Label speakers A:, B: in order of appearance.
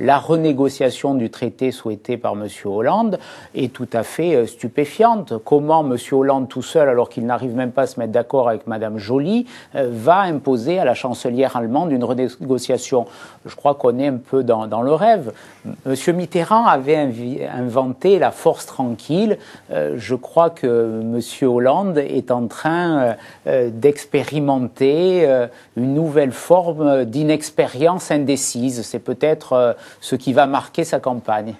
A: la renégociation du traité souhaitée par M. Hollande est tout à fait euh, stupéfiante. Comment M. Hollande tout seul, alors qu'il n'arrive même pas à se mettre d'accord avec Mme Joly, euh, va imposer à la chancelière allemande une renégociation Je crois qu'on est un peu dans, dans, le rêve. M. Mitterrand avait inventé la force tranquille. Euh, je crois que M. Hollande est en train d'expérimenter une nouvelle forme d'inexpérience indécise. C'est peut-être ce qui va marquer sa campagne.